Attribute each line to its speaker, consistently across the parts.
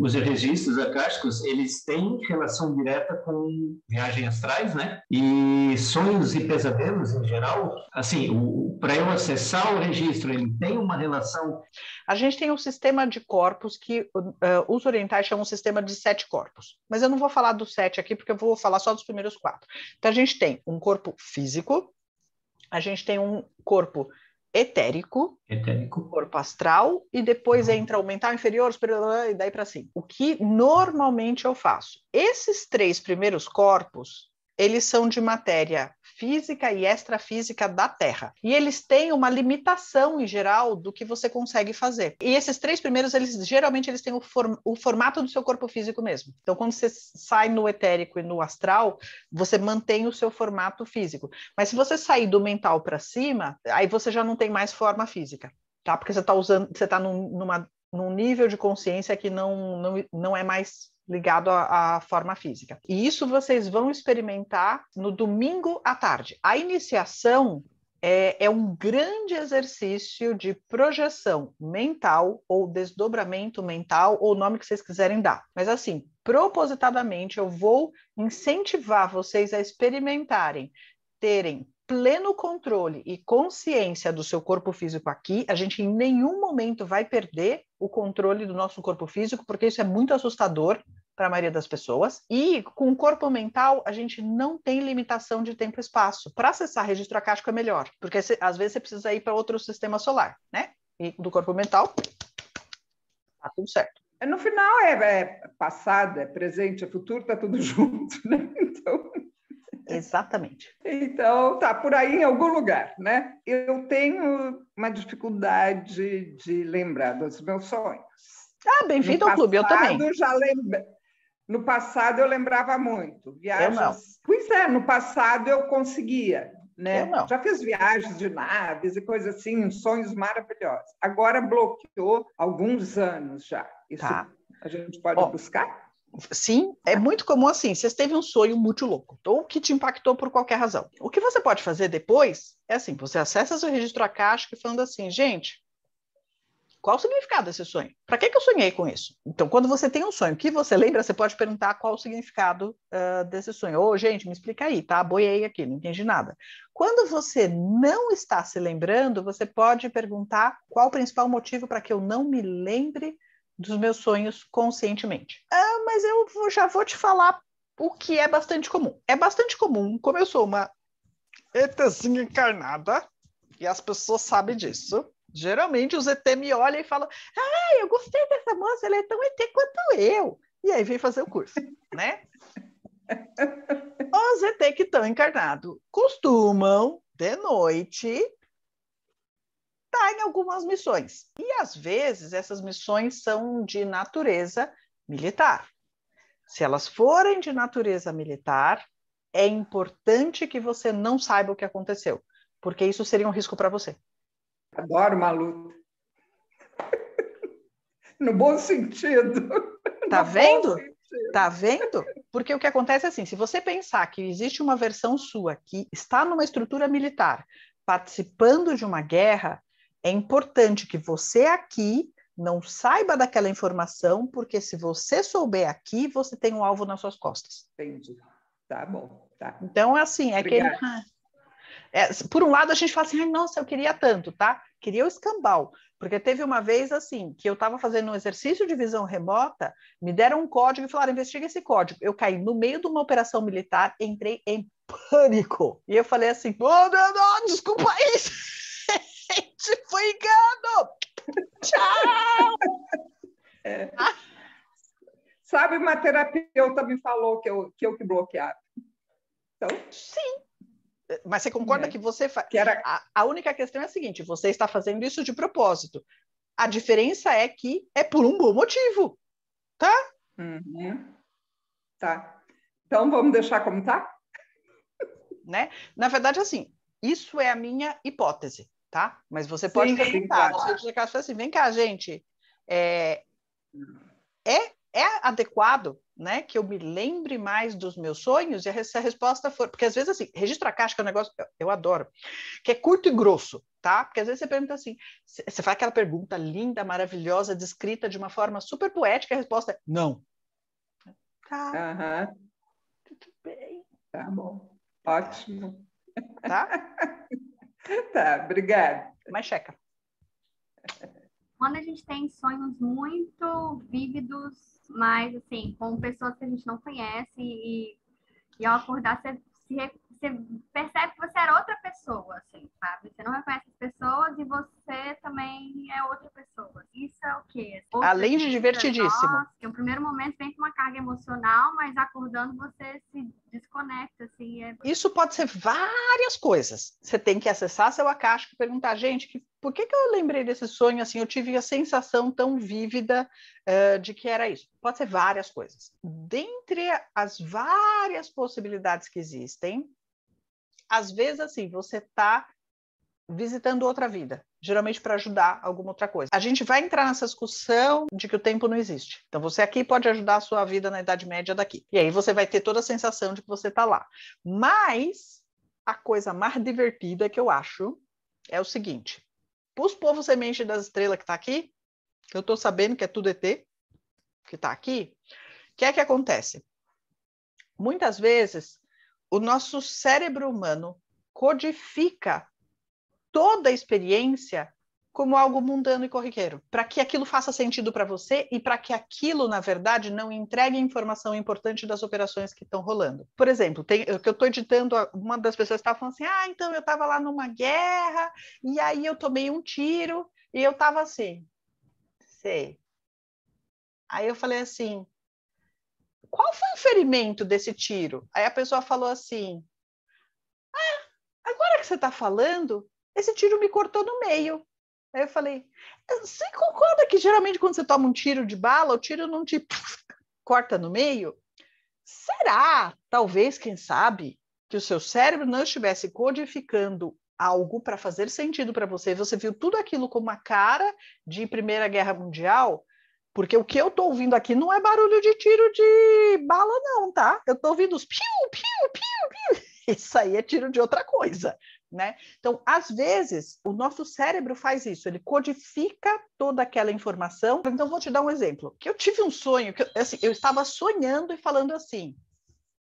Speaker 1: os registros acásticos, eles têm relação direta com viagens astrais, né? E sonhos e pesadelos, em geral, assim, para eu acessar o registro, ele tem uma relação... A gente tem um sistema de corpos que uh, os orientais chamam um sistema de sete corpos. Mas eu não vou falar dos sete aqui, porque eu vou falar só dos primeiros quatro. Então, a gente tem um corpo físico, a gente tem um corpo etérico, etérico, corpo astral, e depois entra o mental inferior, superior, e daí para cima. O que normalmente eu faço? Esses três primeiros corpos, eles são de matéria física e extrafísica da Terra. E eles têm uma limitação em geral do que você consegue fazer. E esses três primeiros, eles geralmente eles têm o, form o formato do seu corpo físico mesmo. Então, quando você sai no etérico e no astral, você mantém o seu formato físico. Mas se você sair do mental para cima, aí você já não tem mais forma física. Tá? Porque você está usando, você está num, numa num nível de consciência que não, não, não é mais ligado à, à, forma física. E isso vocês vão experimentar no domingo à tarde. A iniciação é, é um grande exercício de projeção mental ou desdobramento mental, ou o nome que vocês quiserem dar. Mas assim, propositadamente, eu vou incentivar vocês a experimentarem, terem pleno controle e consciência do seu corpo físico aqui, a gente em nenhum momento vai perder o controle do nosso corpo físico, porque isso é muito assustador para a maioria das pessoas. E com o corpo mental, a gente não tem limitação de tempo e espaço. Para acessar registro acástico é melhor, porque às vezes você precisa ir para outro sistema solar, né? E do corpo mental, tá tudo certo. É, no final é, é passado, é presente, é futuro, tá tudo junto, né? Então Exatamente. Então, tá por aí em algum lugar, né? Eu tenho uma dificuldade de lembrar dos meus sonhos. Ah, bem-vindo ao clube, eu também. Já lembra... No passado eu lembrava muito. Viagens... Eu não. Pois é, no passado eu conseguia, né? Eu não. Já fiz viagens de naves e coisas assim, sonhos maravilhosos. Agora bloqueou alguns anos já. Isso tá. a gente pode Bom, buscar? Sim, é muito comum assim. Você teve um sonho muito louco, ou que te impactou por qualquer razão. O que você pode fazer depois é assim: você acessa seu registro acástico falando assim, gente, qual o significado desse sonho? Para que, que eu sonhei com isso? Então, quando você tem um sonho que você lembra, você pode perguntar qual o significado uh, desse sonho. Ô, oh, gente, me explica aí, tá? Boiei aqui, não entendi nada. Quando você não está se lembrando, você pode perguntar qual o principal motivo para que eu não me lembre dos meus sonhos conscientemente. Ah, mas eu vou, já vou te falar o que é bastante comum. É bastante comum, como eu sou uma ETzinha encarnada, e as pessoas sabem disso. Geralmente os ET me olham e falam: Ah, eu gostei dessa moça, ela é tão ET quanto eu. E aí vem fazer o curso, né? os ET que estão encarnados costumam, de noite, está em algumas missões. E às vezes essas missões são de natureza militar. Se elas forem de natureza militar, é importante que você não saiba o que aconteceu, porque isso seria um risco para você. Adoro uma luta. no bom sentido. Tá no vendo? Tá vendo? Porque o que acontece é assim: se você pensar que existe uma versão sua que está numa estrutura militar participando de uma guerra, é importante que você aqui não saiba daquela informação, porque se você souber aqui, você tem um alvo nas suas costas. Entendi. Tá bom. Tá. Então, é assim, é aquele. É, por um lado, a gente fala assim, nossa, eu queria tanto, tá? Queria o escambau. Porque teve uma vez, assim, que eu estava fazendo um exercício de visão remota, me deram um código e falaram, investiga esse código. Eu caí no meio de uma operação militar, entrei em pânico. E eu falei assim, oh, não, não, desculpa isso gente, foi engano! Tchau! É. Sabe, uma terapeuta me falou que eu que, eu que bloqueava. Então... Sim. Mas você concorda é. que você faz. Era... A, a única questão é a seguinte: você está fazendo isso de propósito. A diferença é que é por um bom motivo, tá? Uhum. Tá. Então vamos deixar como tá? Né? Na verdade, assim, isso é a minha hipótese tá? Mas você pode Sim, perguntar. Você precisa que assim, vem cá, gente, é, é, é adequado né, que eu me lembre mais dos meus sonhos? E se a resposta for. Porque às vezes, assim, registra a caixa, que é um negócio que eu adoro, que é curto e grosso, tá? Porque às vezes você pergunta assim, você faz aquela pergunta linda, maravilhosa, descrita de uma forma super poética, a resposta é não. Tá. Tudo bem. Tá bom. Ótimo. Tá? Tá, obrigada. Mas checa. Quando a gente tem sonhos muito vívidos, mas assim, com pessoas que a gente não conhece e, e ao acordar você, você percebe que você era outra pessoa, assim, sabe? Você não reconhece as pessoas e você também é outra pessoa. Isso é o quê? Outra Além tipo de divertidíssimo. Nossa, que o primeiro momento vem com uma carga emocional, mas acordando você isso pode ser várias coisas. Você tem que acessar seu Akashic e perguntar, gente, que, por que, que eu lembrei desse sonho assim? Eu tive a sensação tão vívida uh, de que era isso. Pode ser várias coisas. Dentre as várias possibilidades que existem, às vezes, assim, você está visitando outra vida geralmente para ajudar alguma outra coisa. A gente vai entrar nessa discussão de que o tempo não existe. Então você aqui pode ajudar a sua vida na Idade Média daqui. E aí você vai ter toda a sensação de que você está lá. Mas a coisa mais divertida que eu acho é o seguinte: os povos semente das estrelas que está aqui, que eu estou sabendo que é tudo ET, que está aqui, o que é que acontece? Muitas vezes o nosso cérebro humano codifica toda a experiência como algo mundano e corriqueiro, para que aquilo faça sentido para você e para que aquilo, na verdade, não entregue informação importante das operações que estão rolando. Por exemplo, tem, eu estou editando, uma das pessoas estava falando assim, ah, então eu estava lá numa guerra e aí eu tomei um tiro e eu estava assim, sei. Aí eu falei assim, qual foi o ferimento desse tiro? Aí a pessoa falou assim, ah, agora que você está falando, esse tiro me cortou no meio. Aí eu falei: Você concorda que geralmente quando você toma um tiro de bala, o tiro não te corta no meio? Será, talvez, quem sabe, que o seu cérebro não estivesse codificando algo para fazer sentido para você? Você viu tudo aquilo como uma cara de Primeira Guerra Mundial? Porque o que eu estou ouvindo aqui não é barulho de tiro de bala, não, tá? Eu estou ouvindo os piu, piu, piu, piu. Isso aí é tiro de outra coisa. Né? Então, às vezes, o nosso cérebro faz isso, ele codifica toda aquela informação. Então, vou te dar um exemplo. Que eu tive um sonho, que eu, assim, eu estava sonhando e falando assim.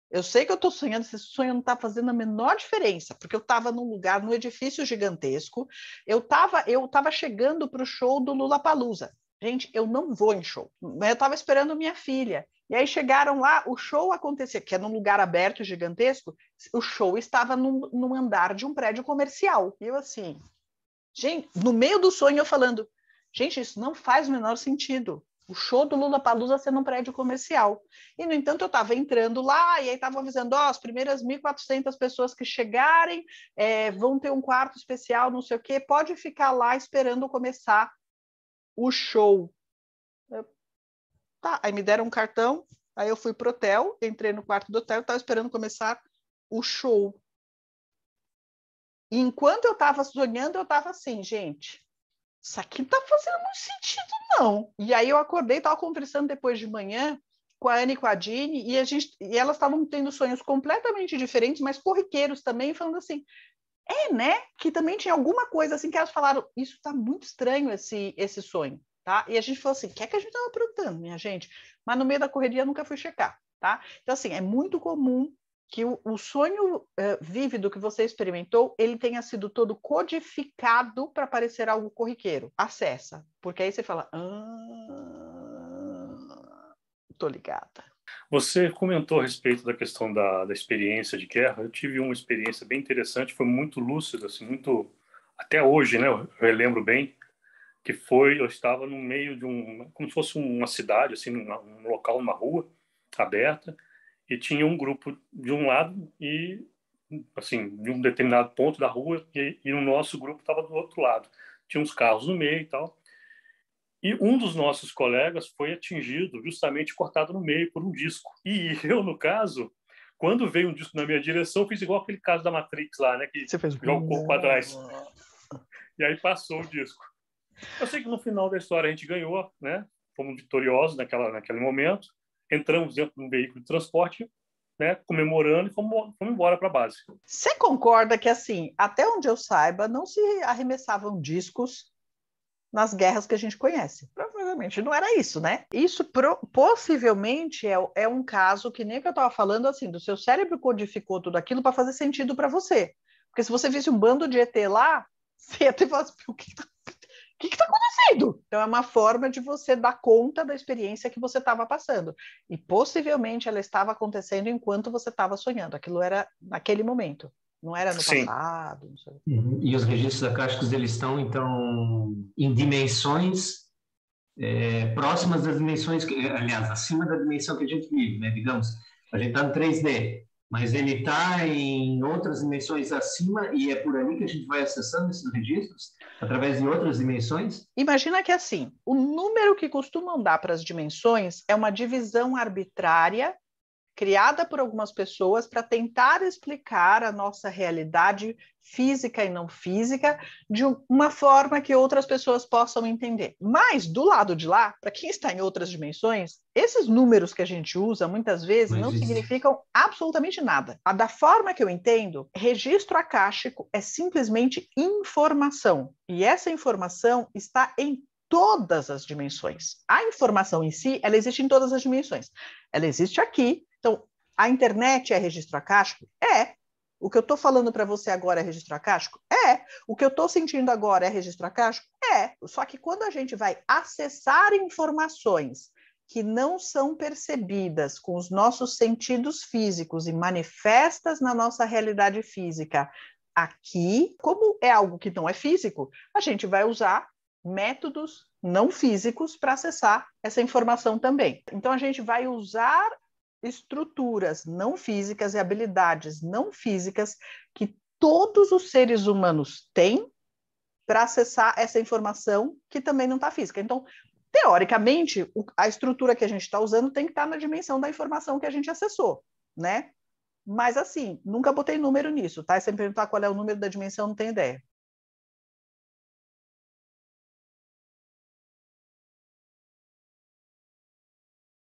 Speaker 1: Eu sei que eu estou sonhando, esse sonho não está fazendo a menor diferença, porque eu estava num lugar, num edifício gigantesco, eu estava eu tava chegando para o show do Lula Palusa. Gente, eu não vou em show. Né? Eu estava esperando minha filha. E aí chegaram lá, o show acontecia, que é num lugar aberto gigantesco, o show estava num, num andar de um prédio comercial. E eu assim, gente, no meio do sonho eu falando, gente, isso não faz o menor sentido. O show do Lula Palusa sendo um prédio comercial. E, no entanto, eu estava entrando lá e aí estavam avisando: ó, oh, as primeiras 1.400 pessoas que chegarem é, vão ter um quarto especial, não sei o quê, pode ficar lá esperando começar o show. Tá, aí me deram um cartão, aí eu fui pro hotel, entrei no quarto do hotel, tava esperando começar o show. E enquanto eu tava sonhando, eu tava assim, gente, isso aqui não tá fazendo muito sentido, não. E aí eu acordei, tava conversando depois de manhã com a Anne e com a Dini, e, a gente, e elas estavam tendo sonhos completamente diferentes, mas corriqueiros também, falando assim, é, né? Que também tinha alguma coisa assim que elas falaram, isso tá muito estranho esse, esse sonho tá? E a gente falou assim, o que é que a gente estava aprontando, minha gente? Mas no meio da correria eu nunca fui checar, tá? Então, assim, é muito comum que o, o sonho uh, vívido que você experimentou, ele tenha sido todo codificado para parecer algo corriqueiro. Acessa, porque aí você fala, ah, tô ligada. Você comentou a respeito da questão da, da experiência de guerra. Eu tive uma experiência bem interessante, foi muito lúcida, assim, muito até hoje, né? Eu, relembro lembro bem que foi, eu estava no meio de um, como se fosse uma cidade, assim, um, um local, uma rua aberta, e tinha um grupo de um lado e, assim, de um determinado ponto da rua, e, e o nosso grupo estava do outro lado. Tinha uns carros no meio e tal. E um dos nossos colegas foi atingido, justamente cortado no meio por um disco. E eu, no caso, quando veio um disco na minha direção, fiz igual aquele caso da Matrix lá, né? Que Você fez... joga o corpo para trás. E aí passou o disco. Eu sei que no final da história a gente ganhou, né? Fomos vitoriosos naquela, naquele momento. Entramos dentro de um veículo de transporte, né? Comemorando e fomos, fomos embora para a base. Você concorda que, assim, até onde eu saiba, não se arremessavam discos nas guerras que a gente conhece. Provavelmente não era isso, né? Isso pro, possivelmente é, é, um caso que nem que eu estava falando assim, do seu cérebro codificou tudo aquilo para fazer sentido para você. Porque se você visse um bando de ET lá, você ia ter falar, assim, o que está que está acontecendo? Então, é uma forma de você dar conta da experiência que você estava passando. E possivelmente ela estava acontecendo enquanto você estava sonhando. Aquilo era naquele momento. Não era no Sim. passado. Uhum. E os registros acásticos, eles estão, então, em dimensões é, próximas das dimensões, que, aliás, acima da dimensão que a gente vive, né? Digamos, a gente está no 3D mas ele está em outras dimensões acima e é por ali que a gente vai acessando esses registros através de outras dimensões? Imagina que assim, o número que costumam dar para as dimensões é uma divisão arbitrária criada por algumas pessoas para tentar explicar a nossa realidade física e não física de uma forma que outras pessoas possam entender. Mas do lado de lá, para quem está em outras dimensões, esses números que a gente usa muitas vezes Mas não isso... significam absolutamente nada. A da forma que eu entendo, registro akáshico é simplesmente informação, e essa informação está em todas as dimensões. A informação em si, ela existe em todas as dimensões. Ela existe aqui, então, a internet é registro acástico? É. O que eu estou falando para você agora é registro acástico? É. O que eu estou sentindo agora é registro acástico? É. Só que quando a gente vai acessar informações que não são percebidas com os nossos sentidos físicos e manifestas na nossa realidade física, aqui, como é algo que não é físico, a gente vai usar métodos não físicos para acessar essa informação também. Então a gente vai usar estruturas não físicas e habilidades não físicas que todos os seres humanos têm para acessar essa informação que também não está física. Então, teoricamente, a estrutura que a gente está usando tem que estar tá na dimensão da informação que a gente acessou, né? Mas assim, nunca botei número nisso, tá? E sempre perguntar qual é o número da dimensão, não tenho ideia.